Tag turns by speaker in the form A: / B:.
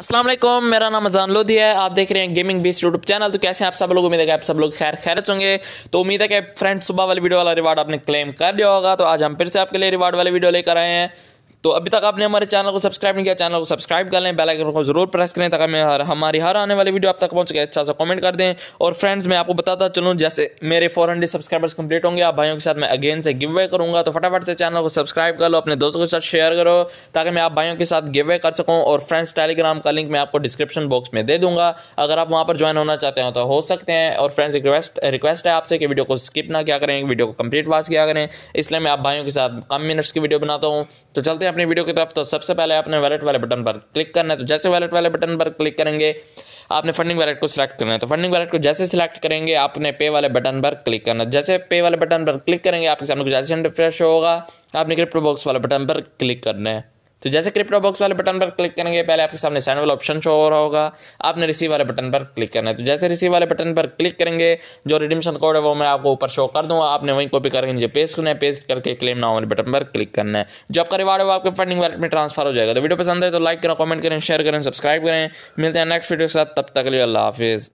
A: असलम मेरा नाम अजान लोधी है आप देख रहे हैं गेमिंग बेस्ड यूट्यूब चैनल तो कैसे हैं आप सब लोग उम्मीद है कि आप सब लोग खैर खैर होंगे तो उम्मीद है कि फ्रेंड सुबह वाली वीडियो वाला रिवार्ड आपने क्लेम कर लिया होगा तो आज हम फिर से आपके लिए रिवार्ड वाली वीडियो लेकर आए हैं तो अभी तक आपने हमारे चैनल को सब्सक्राइब नहीं किया चैनल को सब्सक्राइब कर लें बेल आइकन को जरूर प्रेस करें ताकि मैं हर हमारी हर आने वाली वीडियो आप तक पहुंच सके अच्छा सा कमेंट कर दें और फ्रेंड्स मैं आपको बताता चलूँ जैसे मेरे फोर हंड्रेड सब्सक्राइबर्स कंप्लीट होंगे आप भाइयों के साथ मैं अगेन से गिव करूँगा तो फटाफट से चैनल को सब्सक्राइब कर लो अपने दोस्तों के साथ शेयर करो ताकि मैं आप भाइयों के साथ गिव कर सकूँ और फ्रेंड्स टेलीग्राम का लिंक मैं आपको डिस्क्रिप्शन बॉक्स में दे दूँगा अगर आप वहाँ पर ज्वाइन होना चाहते हो तो हो सकते हैं और फ्रेंड्स रिक्वेस्ट रिक्वेस्ट है आपसे कि वीडियो को स्किप ना क्या करें वीडियो को कंप्लीट वाच किया करें इसलिए मैं आप भाइयों के साथ कम मिनट्स की वीडियो बनाता हूँ तो चलते हैं अपनी वीडियो की तरफ तो सबसे पहले आपने वैलेट वाले बटन पर क्लिक करना है तो जैसे वैलेट वाले बटन पर क्लिक करेंगे आपने फंडिंग वैलेट को सिलेक्ट करना है तो फंडिंग वैलेट को जैसे सिलेक्ट करेंगे आपने पे वाले बटन पर क्लिक करना है जैसे पे वाले बटन पर क्लिक करेंगे आपके सामने कुछ ऐसे रिफ्रेश होगा आपने क्रिप्टो बॉक्स वाले बटन पर क्लिक करना है तो जैसे क्रिप्टो बॉक्स वाले बटन पर क्लिक करेंगे पहले आपके सामने सेंड वाला ऑप्शन शो हो रहा होगा आपने रिसीव वाले बटन पर क्लिक करना है तो जैसे रिसीव वाले बटन पर क्लिक करेंगे जो रिडीमशन कोड है वो मैं आपको ऊपर शो कर दूंगा आपने वहीं कॉपी करके नीचे पेस्ट करना है पेस्ट करके क्लेम ना वाले बटन पर क्लिक करना है जो आपका रिवार्ड है वो आपके फंडिंग वैलेट में ट्रांसफर हो जाएगा तो वीडियो पसंद है तो लाइक करें कॉमेंट करें शेयर करें सब्सक्राइब करें मिलते हैं नेक्स्ट वीडियो के साथ तब तक लिए अल्लाह हाफिज़